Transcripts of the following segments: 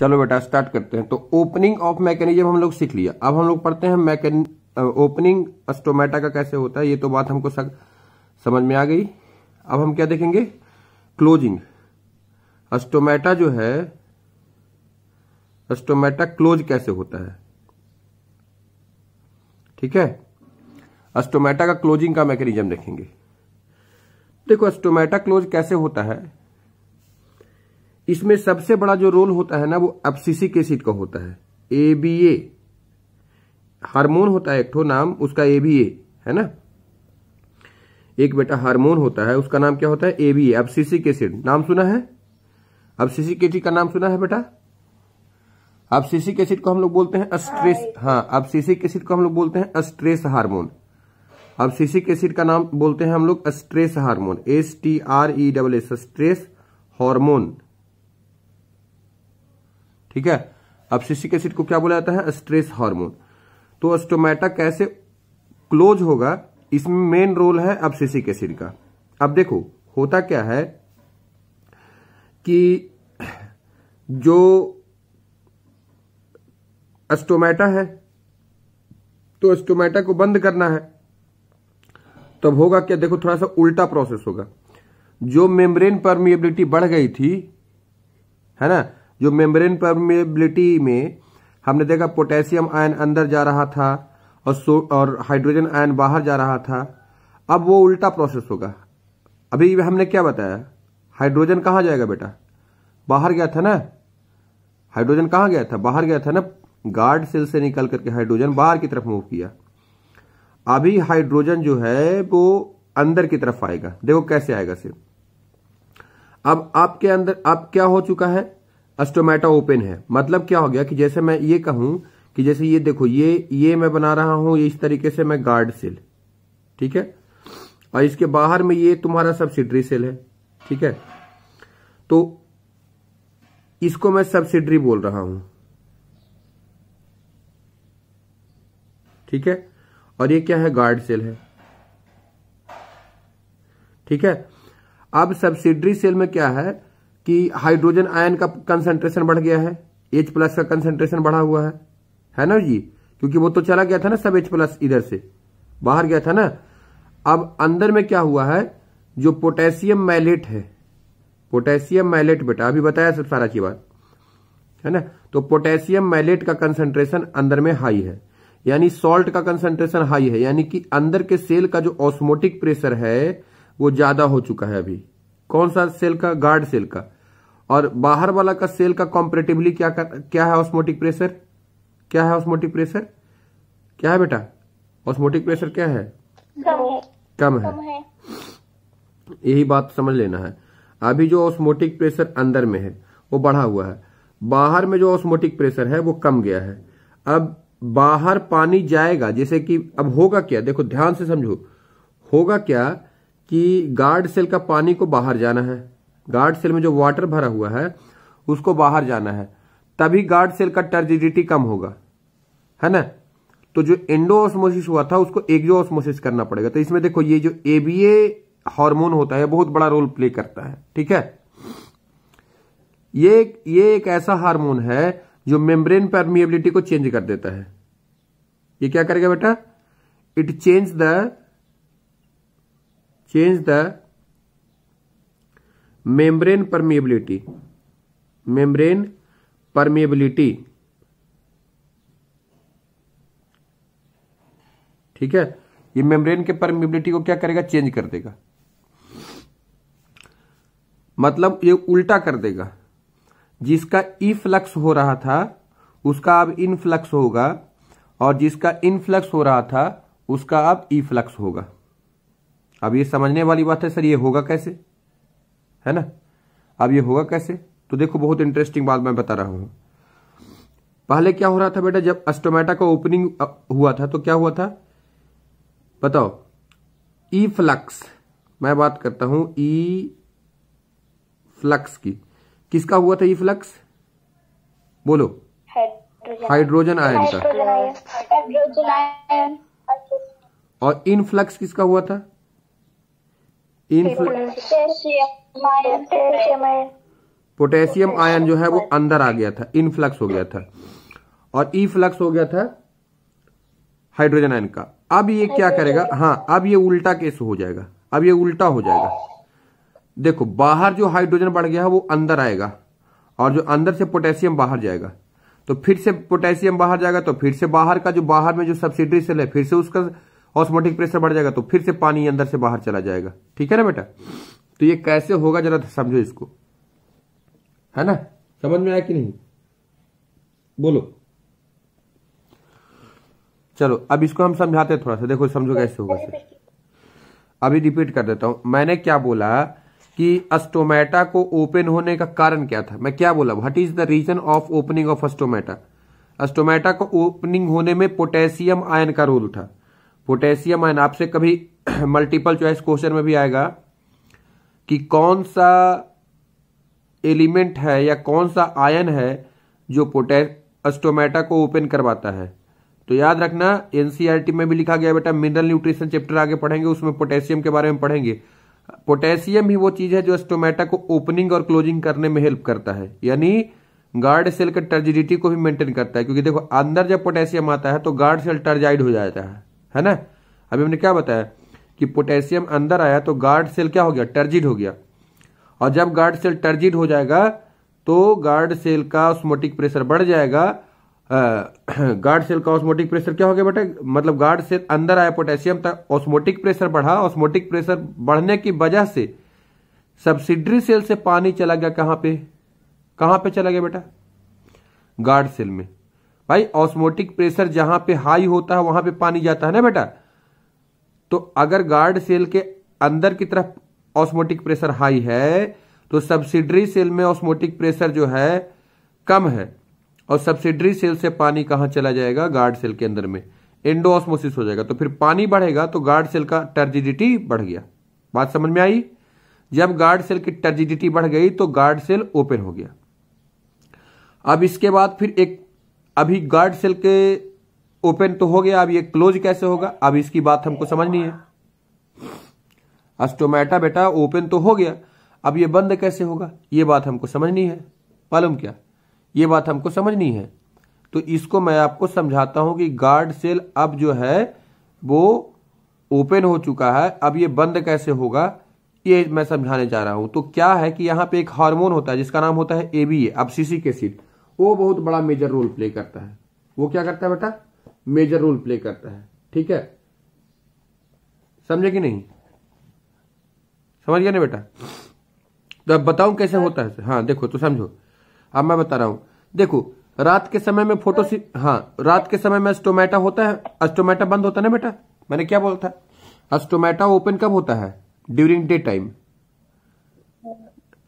चलो बेटा स्टार्ट करते हैं तो ओपनिंग ऑफ मैकेनिज्म हम लोग सीख लिया अब हम लोग पढ़ते हैं मैकेन ओपनिंग अस्टोमेटा का कैसे होता है ये तो बात हमको सक, समझ में आ गई अब हम क्या देखेंगे क्लोजिंग अस्टोमेटा जो है अस्टोमेटा क्लोज कैसे होता है ठीक है अस्टोमेटा का क्लोजिंग का मैकेनिज्म देखेंगे देखो अस्टोमेटा क्लोज कैसे होता है इसमें सबसे बड़ा जो रोल होता है ना वो अपसिसिक एसिड का होता है ए बी ए हार्मोन होता है एक नाम उसका ए बी ए है ना एक बेटा हार्मोन होता है उसका नाम क्या होता है ए बी ए अपसिसिक एसिड नाम सुना है अपसिसिक एसिड का नाम सुना है बेटा अपसिसिक एसिड को हम लोग बोलते हैं स्ट्रेस हाँ अपसिसिक एसिड को हम लोग बोलते हैं स्ट्रेस हार्मोन अपसिसिक एसिड का नाम बोलते हैं हम लोग stress hormone S T R E double S stress hormone ठीक है अपशिष्टिक एसिड को क्या बोला जाता है स्ट्रेस हार्मोन तो स्टोमेटा कैसे क्लोज होगा इसमें मेन रोल है अब अपशिष्टिक एसिड का अब देखो होता क्या है कि जो स्टोमेटा है तो स्टोमेटा को बंद करना है तब होगा क्या देखो थोड़ा सा उल्टा प्रोसेस होगा जो मेम्ब्रेन परमिएबिलिटी बढ़ गई थी है ना जो मेम्ब्रेन परमेबिलिटी में हमने देखा पोटेशियम आयन अंदर जा रहा था और सो और हाइड्रोजन आयन बाहर जा रहा था अब वो उल्टा प्रोसेस होगा अभी हमने क्या बताया हाइड्रोजन कहाँ जाएगा बेटा बाहर गया था ना हाइड्रोजन कहाँ गया था बाहर गया था ना गार्ड सेल से निकल करके हाइड्रोजन बाहर की तरफ मूव किया अभी हाइड्रोजन जो है वो अंदर की तरफ आएगा देखो कैसे आएगा सिर्फ अब आपके अंदर अब क्या हो चुका है अस्टोमेटा ओपन है मतलब क्या हो गया कि जैसे मैं ये कहूं कि जैसे ये देखो ये ये मैं बना रहा हूं ये इस तरीके से मैं गार्ड सेल ठीक है और इसके बाहर में ये तुम्हारा सब्सिडरी सेल है ठीक है तो इसको मैं सब्सिडरी बोल रहा हूं ठीक है और ये क्या है गार्ड सेल है ठीक है अब सब्सिडरी सेल में क्या है कि हाइड्रोजन आयन का कंसेंट्रेशन बढ़ गया है एच प्लस का कंसेंट्रेशन बढ़ा हुआ है है ना जी क्योंकि वो तो चला गया था ना सब एच प्लस इधर से बाहर गया था ना अब अंदर में क्या हुआ है जो पोटेशियम मैलेट है पोटेशियम मैलेट बेटा अभी बताया सब सारा की बात है ना तो पोटेशियम मैलेट का कंसेंट्रेशन अंदर में हाई है यानी सॉल्ट का कंसेंट्रेशन हाई है यानी कि अंदर के सेल का जो ऑस्मोटिक प्रेशर है वो ज्यादा हो चुका है अभी कौन सा सेल का गार्ड सेल का और बाहर वाला का सेल का कॉम्परेटिवली क्या कर, क्या है ऑस्मोटिक प्रेशर क्या है ऑस्मोटिक प्रेशर क्या है बेटा ऑस्मोटिक प्रेशर क्या है कम है कम है, है। यही बात समझ लेना है अभी जो ऑस्मोटिक प्रेशर अंदर में है वो बढ़ा हुआ है बाहर में जो ऑस्मोटिक प्रेशर है वो कम गया है अब बाहर पानी जाएगा जैसे कि अब होगा क्या देखो ध्यान से समझो होगा क्या कि गार्ड सेल का पानी को बाहर जाना है गार्ड सेल में जो वाटर भरा हुआ है उसको बाहर जाना है तभी गार्ड सेल का टर्जिडिटी कम होगा है ना तो जो एंडो ऑस्मोसिस हुआ था उसको एक्जो ऑस्मोसिस करना पड़ेगा तो इसमें देखो ये जो एबीए हार्मोन होता है बहुत बड़ा रोल प्ले करता है ठीक है ये ये एक ऐसा हार्मोन है जो मेम्ब्रेन परमिएबिलिटी को चेंज कर देता है ये क्या करेगा बेटा it change the change the membrane permeability membrane permeability ठीक है ये मेम्ब्रेन के परमिबिलिटी को क्या करेगा चेंज कर देगा मतलब ये उल्टा कर देगा जिसका इफ्लक्स हो रहा था उसका अब इनफ्लक्स होगा और जिसका इनफ्लक्स हो रहा था उसका अब ई फ्लक्स होगा अब ये समझने वाली बात है सर ये होगा कैसे है ना अब ये होगा कैसे तो देखो बहुत इंटरेस्टिंग बात मैं बता रहा हूं पहले क्या हो रहा था बेटा जब अस्टोमेटा का ओपनिंग हुआ था तो क्या हुआ था बताओ ई फ्लक्स मैं बात करता हूं ई फ्लक्स की किसका हुआ था ई फ्लक्स बोलो हाइड्रोजन आयन का और इन फ्लक्स किसका हुआ था पोटेशियम आयन जो है वो अंदर आ गया था इनफ्लक्स हो गया था और ई फ्लक्स हो गया था हाइड्रोजन आयन का अब ये क्या करेगा हाँ अब ये उल्टा केस हो जाएगा अब ये उल्टा हो जाएगा देखो बाहर जो हाइड्रोजन बढ़ गया है वो अंदर आएगा और जो अंदर से पोटेशियम बाहर जाएगा तो फिर से पोटेशियम बाहर जाएगा तो फिर से बाहर का जो बाहर में जो सब्सिडरी सेल है फिर से उसका ऑस्मोटिक प्रेशर बढ़ जाएगा तो फिर से पानी अंदर से बाहर चला जाएगा ठीक है ना बेटा तो ये कैसे होगा जरा समझो इसको है ना समझ में आया कि नहीं बोलो चलो अब इसको हम समझाते हैं थोड़ा सा देखो समझो तो कैसे होगा सर अभी रिपीट कर देता हूं मैंने क्या बोला कि अस्टोमेटा को ओपन होने का कारण क्या था मैं क्या बोला what is the reason of opening of stomata stomata को ओपनिंग होने में पोटेशियम आयन का रोल था पोटेशियम आयन आपसे कभी मल्टीपल चॉइस क्वेश्चन में भी आएगा कि कौन सा एलिमेंट है या कौन सा आयन है जो पोटे अस्टोमेटा को ओपन करवाता है तो याद रखना एनसीईआरटी e में भी लिखा गया बेटा मिनरल न्यूट्रिशन चैप्टर आगे पढ़ेंगे उसमें पोटेशियम के बारे में पढ़ेंगे पोटेशियम ही वो चीज है जो अस्टोमेटा को ओपनिंग और क्लोजिंग करने में हेल्प करता है यानी गार्ड सेल का टर्जिडिटी को भी मेंटेन करता है क्योंकि देखो अंदर जब पोटेशियम आता है तो गार्ड सेल टर्जाइड हो जाता है है ना अभी हमने क्या बताया कि पोटेशियम अंदर आया तो गार्ड सेल क्या हो गया टर्जिड हो गया और जब गार्ड सेल टर्जिड हो जाएगा तो गार्ड सेल का ऑस्मोटिक प्रेशर बढ़ जाएगा गार्ड सेल का ऑस्मोटिक प्रेशर क्या हो गया बेटा मतलब गार्ड सेल अंदर आया पोटेशियम तक ऑस्मोटिक प्रेशर बढ़ा ऑस्मोटिक प्रेशर बढ़ने की वजह से सब्सिडरी सेल से पानी चला गया कहां पे कहां पे चला गया बेटा गार्ड सेल में भाई ऑस्मोटिक प्रेशर जहां पे हाई होता है वहां पे पानी जाता है ना बेटा तो अगर गार्ड सेल के अंदर की तरफ ऑस्मोटिक प्रेशर हाई है तो सब्सिडरी सेल में ऑस्मोटिक प्रेशर जो है कम है और सब्सिडरी सेल से पानी कहां चला जाएगा गार्ड सेल के अंदर में ऑस्मोसिस हो जाएगा तो फिर पानी बढ़ेगा तो गार्ड सेल का टर्जिडिटी बढ़ गया बात समझ में आई जब गार्ड सेल की टर्जिडिटी बढ़ गई तो गार्ड सेल ओपन हो गया अब इसके बाद फिर एक अभी गार्ड सेल के ओपन तो हो गया अब ये क्लोज कैसे होगा अब इसकी बात हमको समझनी है अस्टोमैटा बेटा ओपन तो हो गया अब ये बंद कैसे होगा ये बात हमको समझनी है मालूम क्या ये बात हमको समझनी है तो इसको मैं आपको समझाता हूं कि गार्ड सेल अब जो है वो ओपन हो चुका है अब ये बंद कैसे होगा ये मैं समझाने जा रहा हूं तो क्या है कि यहां पे एक हार्मोन होता है जिसका नाम होता है एबीए अब सीसी के सीट वो बहुत बड़ा मेजर रोल प्ले करता है वो क्या करता है बेटा मेजर रोल प्ले करता है ठीक है समझे कि नहीं समझ गया ना बेटा तो अब बताऊं कैसे होता है हाँ देखो तो समझो अब मैं बता रहा हूं देखो रात के समय में फोटो हाँ रात के समय में अस्टोमेटा होता है अस्टोमेटा बंद होता है ना बेटा मैंने क्या बोला था अस्टोमेटा ओपन कब होता है during day time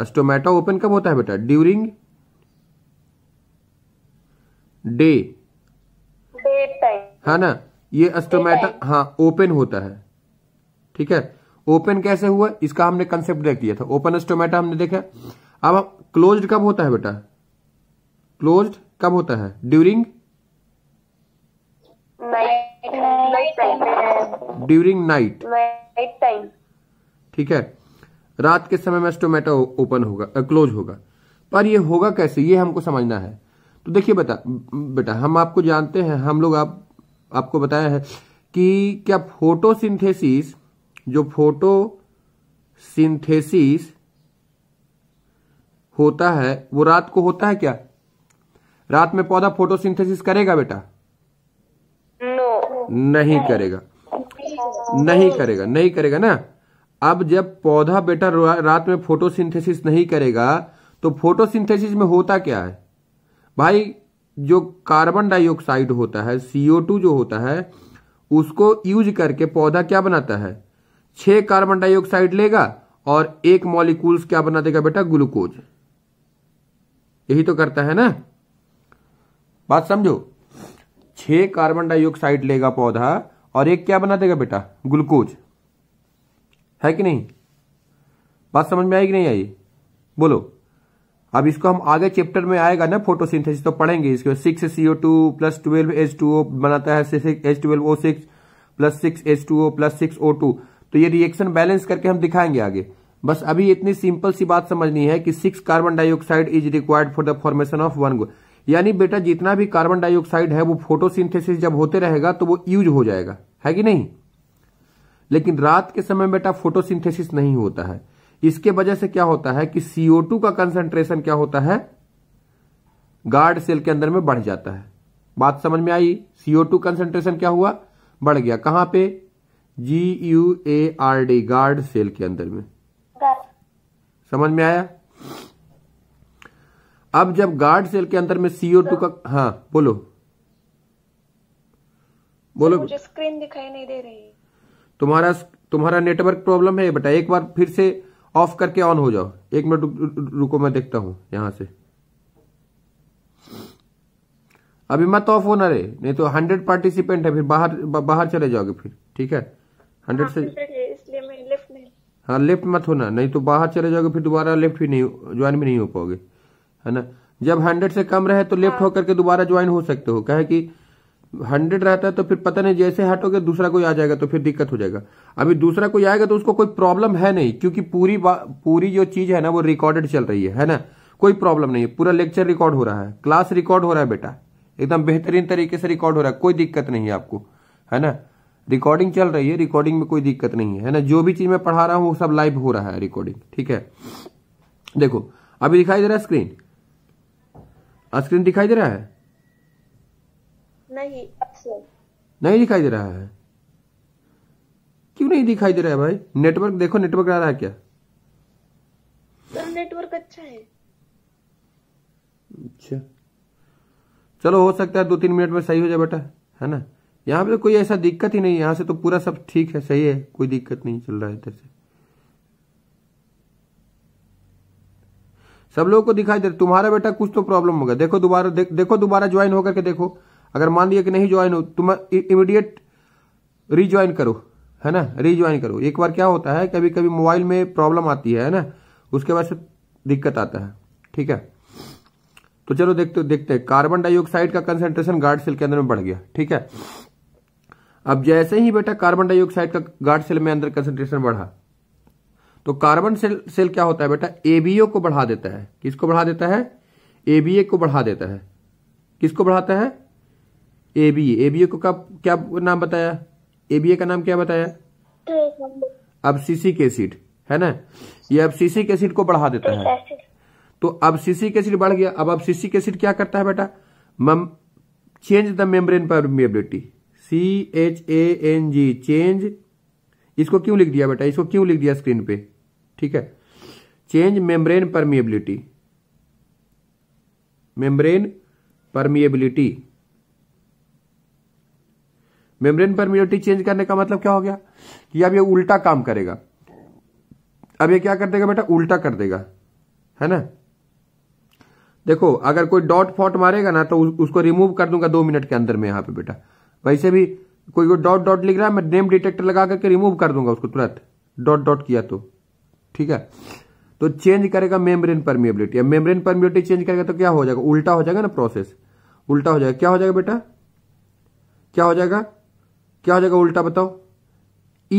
stomata open कब होता है बेटा ड्यूरिंग डे है हाँ ना ये अस्टोमेटा हाँ ओपन होता है ठीक है ओपन कैसे हुआ इसका हमने कंसेप्ट देख दिया था ओपन एस्टोमेटा हमने देखा अब क्लोज क्लोज्ड कब होता है बेटा क्लोज्ड कब होता है ड्यूरिंग ड्यूरिंग नाइट टाइम ठीक है रात के समय में स्टोमेटो ओपन होगा क्लोज होगा पर ये होगा कैसे ये हमको समझना है तो देखिए बता बेटा हम आपको जानते हैं हम लोग आप आपको बताया है कि क्या फोटोसिंथेसिस जो फोटो सिंथेसिस होता है वो रात को होता है क्या रात में पौधा फोटोसिंथेसिस करेगा बेटा नो नहीं करेगा नहीं करेगा नहीं करेगा ना अब जब पौधा बेटा रात में फोटोसिंथेसिस नहीं करेगा तो फोटोसिंथेसिस में होता क्या है भाई जो कार्बन डाइऑक्साइड होता है सीओ टू जो होता है उसको यूज करके पौधा क्या बनाता है छह कार्बन डाइऑक्साइड लेगा और एक मॉलिक्यूल्स क्या बना देगा बेटा ग्लूकोज यही तो करता है ना बात समझो छह कार्बन डाइऑक्साइड लेगा पौधा और एक क्या बना देगा बेटा ग्लूकोज है कि नहीं बात समझ में आई कि नहीं आई बोलो अब इसको हम आगे चैप्टर में आएगा ना फोटोसिंथेसिस तो पढ़ेंगे इसके six CO two plus twelve H two O बनाता है H twelve O six plus six H two O plus six O two तो ये रिएक्शन बैलेंस करके हम दिखाएंगे आगे बस अभी इतनी सिंपल सी बात समझनी है कि six carbon dioxide is required for the formation of one go यानी बेटा जितना भी कार्बन डाइऑक्साइड है वो फोटोसिंथेसिस जब होते रहेगा तो वो यूज हो जाएगा है कि नहीं लेकिन रात के समय बेटा फोटोसिंथेसिस नहीं होता है इसके वजह से क्या होता है कि CO2 का कंसंट्रेशन क्या होता है गार्ड सेल के अंदर में बढ़ जाता है बात समझ में आई CO2 कंसंट्रेशन क्या हुआ बढ़ गया कहां पे G U A R D guard cell के अंदर में समझ में आया अब जब गार्ड सेल के अंदर में सीओ टू का हाँ बोलो बोलो मुझे स्क्रीन दिखाई नहीं दे रही तुम्हारा तुम्हारा नेटवर्क प्रॉब्लम है बेटा एक बार फिर से ऑफ करके ऑन हो जाओ एक मिनट रुको मैं देखता हूं यहां से अभी मत ऑफ होना रे नहीं तो हंड्रेड पार्टिसिपेंट है फिर बाहर बाहर चले जाओगे फिर ठीक है हंड्रेड से लेफ्ट हाँ लेफ्ट हाँ, मत होना नहीं तो बाहर चले जाओगे फिर दोबारा लेफ्ट भी नहीं ज्वाइन भी नहीं हो पाओगे है ना जब हंड्रेड से कम रहे तो लेफ्ट हाँ। होकर के दोबारा ज्वाइन हो सकते हो कहे की हंड्रेड रहता है तो फिर पता नहीं जैसे हटोगे दूसरा कोई आ जाएगा तो फिर दिक्कत हो जाएगा अभी दूसरा कोई आएगा तो उसको कोई प्रॉब्लम है नहीं क्योंकि पूरी पूरी जो चीज है ना वो रिकॉर्डेड चल रही है है ना कोई प्रॉब्लम नहीं है पूरा लेक्चर रिकॉर्ड हो रहा है क्लास रिकॉर्ड हो रहा है बेटा एकदम बेहतरीन तरीके से रिकॉर्ड हो रहा है कोई दिक्कत नहीं है आपको है ना रिकॉर्डिंग चल रही है रिकॉर्डिंग में कोई दिक्कत नहीं है ना जो भी चीज मैं पढ़ा रहा हूँ वो सब लाइव हो रहा है रिकॉर्डिंग ठीक है देखो अभी दिखाई दे रहा है स्क्रीन स्क्रीन दिखाई दे रहा है नहीं नहीं दिखाई दे रहा है क्यों नहीं दिखाई दे रहा है भाई नेटवर्क देखो नेटवर्क आ रहा है क्या सर तो नेटवर्क अच्छा है अच्छा चलो हो सकता है दो तीन मिनट में सही हो जाए बेटा है ना यहाँ पे तो कोई ऐसा दिक्कत ही नहीं यहाँ से तो पूरा सब ठीक है सही है कोई दिक्कत नहीं चल रहा है इधर से सब लोगों को दिखाई दे तुम्हारा बेटा कुछ तो प्रॉब्लम होगा देखो दोबारा दे, देखो दोबारा ज्वाइन होकर के देखो अगर मान लिया कि नहीं ज्वाइन हो तुम इमीडिएट रिज्वाइन करो है ना रिज्वाइन करो एक बार क्या होता है कभी कभी मोबाइल में प्रॉब्लम आती है ना उसके बाद से दिक्कत आता है ठीक है तो चलो देखते देखते हैं कार्बन डाइऑक्साइड का कंसेंट्रेशन गार्ड सेल के अंदर में बढ़ गया ठीक है अब जैसे ही बेटा कार्बन डाइऑक्साइड का गार्ड सेल में अंदर कंसेंट्रेशन बढ़ा तो कार्बन सेल सेल क्या होता है बेटा एबीओ को बढ़ा देता है किसको बढ़ा देता है एबीए को बढ़ा देता है किसको बढ़ाता है ए बी ए बी ए को कब क्या नाम बताया ए बी ए का नाम क्या बताया अब सीसी के सीट है ना ये अब सीसी के सीट को बढ़ा देता है तो अब के सीट बढ़ गया अब अब के सीट क्या करता है बेटा मम change the membrane permeability C H A N G change इसको क्यों लिख दिया बेटा इसको क्यों लिख दिया स्क्रीन पे ठीक है change membrane permeability membrane permeability membrane permeability change करने का मतलब क्या हो गया कि अब ये उल्टा काम करेगा अब ये क्या कर देगा बेटा उल्टा कर देगा है ना देखो अगर कोई डॉट फॉट मारेगा ना तो उसको रिमूव कर दूंगा दो मिनट के अंदर में यहां पे बेटा वैसे भी कोई डॉट डॉट लिख रहा है मैं नेम डिटेक्टर लगा करके रिमूव कर दूंगा उसको तुरंत डॉट डॉट किया तो ठीक है तो चेंज करेगा मेम्ब्रेन परमिबिलिटी अब मेम्ब्रेन परमिबिलिटी चेंज करेगा तो क्या हो जाएगा उल्टा हो जाएगा ना प्रोसेस उल्टा हो जाएगा क्या हो जाएगा बेटा क्या हो जाएगा क्या हो जाएगा उल्टा बताओ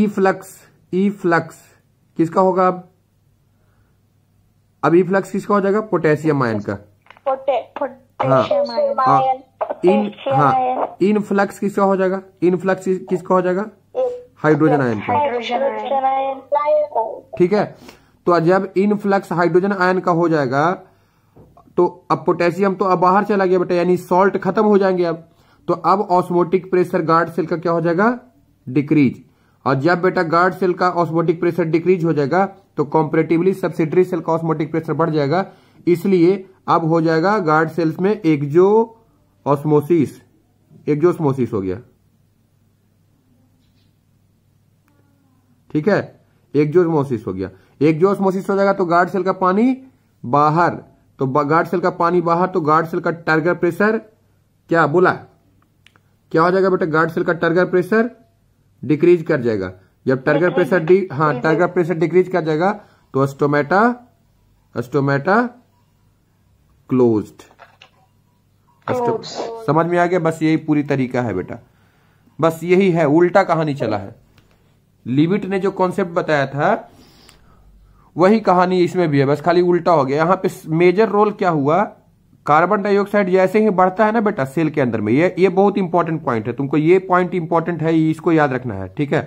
ई फ्लक्स ई फ्लक्स किसका होगा अब अब ई e फ्लक्स किसका हो जाएगा पोटेशियम आयन का इन हाँ इन फ्लक्स हाँ। हाँ। किसका हो जाएगा इन फ्लक्स किसका हो जाएगा हाइड्रोजन आयन का ठीक है तो जब इन फ्लक्स हाइड्रोजन आयन का हो जाएगा तो अब पोटेशियम तो अब बाहर चला गया बेटा यानी सॉल्ट खत्म हो जाएंगे अब तो अब ऑस्मोटिक प्रेशर गार्ड सेल का क्या हो जाएगा डिक्रीज और जब बेटा गार्ड सेल का ऑस्मोटिक प्रेशर डिक्रीज हो जाएगा तो कॉम्परेटिवली सब्सिडरी सेल का ऑस्मोटिक प्रेशर बढ़ जाएगा इसलिए अब हो जाएगा गार्ड सेल्स में एक्जो ऑस्मोसिस एक्जो ऑस्मोसिस हो गया ठीक है एक्जो ऑस्मोसिस हो गया एक्जो ऑस्मोसिस हो जाएगा तो गार्ड सेल का पानी बाहर तो गार्ड सेल का पानी बाहर तो गार्ड सेल का टारगेट प्रेशर क्या बोला क्या हो जाएगा बेटा गार्ड सेल का टर्गर प्रेशर डिक्रीज कर जाएगा जब टर्गर प्रेशर डी हाँ टर्गर प्रेशर डिक्रीज कर जाएगा तो अस्टोमेटा अस्टोमेटा क्लोज समझ में आ गया बस यही पूरी तरीका है बेटा बस यही है उल्टा कहानी चला है लिबिट ने जो कॉन्सेप्ट बताया था वही कहानी इसमें भी है बस खाली उल्टा हो गया यहाँ पे मेजर रोल क्या हुआ कार्बन डाइऑक्साइड जैसे ही बढ़ता है ना बेटा सेल के अंदर में ये ये बहुत इंपॉर्टेंट पॉइंट है तुमको ये पॉइंट इंपॉर्टेंट है इसको याद रखना है ठीक है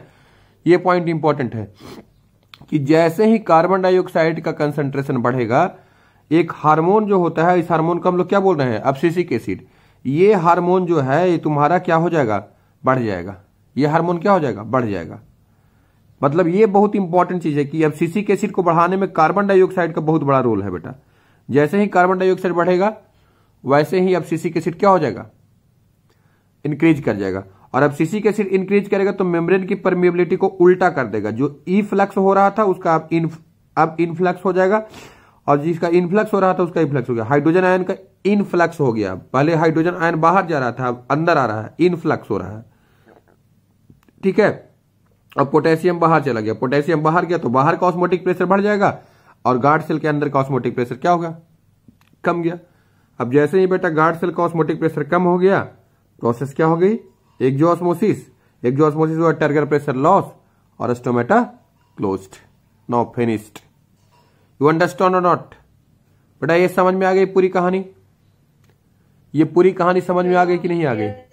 ये पॉइंट इंपॉर्टेंट है कि जैसे ही कार्बन डाइऑक्साइड का कंसंट्रेशन बढ़ेगा एक हार्मोन जो होता है इस हार्मोन का हम लोग क्या बोल रहे हैं अपसिसिक एसिड ये हार्मोन जो है ये तुम्हारा क्या हो जाएगा बढ़ जाएगा ये हार्मोन क्या हो जाएगा बढ़ जाएगा मतलब ये बहुत इंपॉर्टेंट चीज है कि अब सीसिक एसिड को बढ़ाने में कार्बन डाइऑक्साइड का बहुत बड़ा रोल है बेटा जैसे ही कार्बन डाइऑक्साइड बढ़ेगा वैसे ही अब सीसी के सीट क्या हो जाएगा इंक्रीज कर जाएगा और अब सीसी के सीट इंक्रीज करेगा तो मेम्ब्रेन की परमिबिलिटी को उल्टा कर देगा जो ई फ्लक्स हो रहा था उसका अब इन अब इनफ्लक्स हो जाएगा और जिसका इनफ्लक्स हो रहा था उसका इनफ्लक्स हो गया हाइड्रोजन आयन का इनफ्लक्स हो गया पहले हाइड्रोजन आयन बाहर जा रहा था अब अंदर आ रहा है इनफ्लक्स हो रहा है ठीक है अब पोटेशियम बाहर चला गया पोटेशियम बाहर गया तो बाहर का ऑस्मोटिक प्रेशर बढ़ जाएगा और गार्ड सेल के अंदर का ऑस्मोटिक प्रेशर क्या होगा कम गया अब जैसे ही बेटा गार्ड सेल का ऑस्मोटिक प्रेशर कम हो गया प्रोसेस क्या हो गई एक जो ऑस्मोसिस एक जो ऑस्मोसिस हुआ टर्गर प्रेशर लॉस और stomata closed now finished you understand or not बेटा ये समझ में आ गई पूरी कहानी ये पूरी कहानी समझ में आ गई कि नहीं आ गई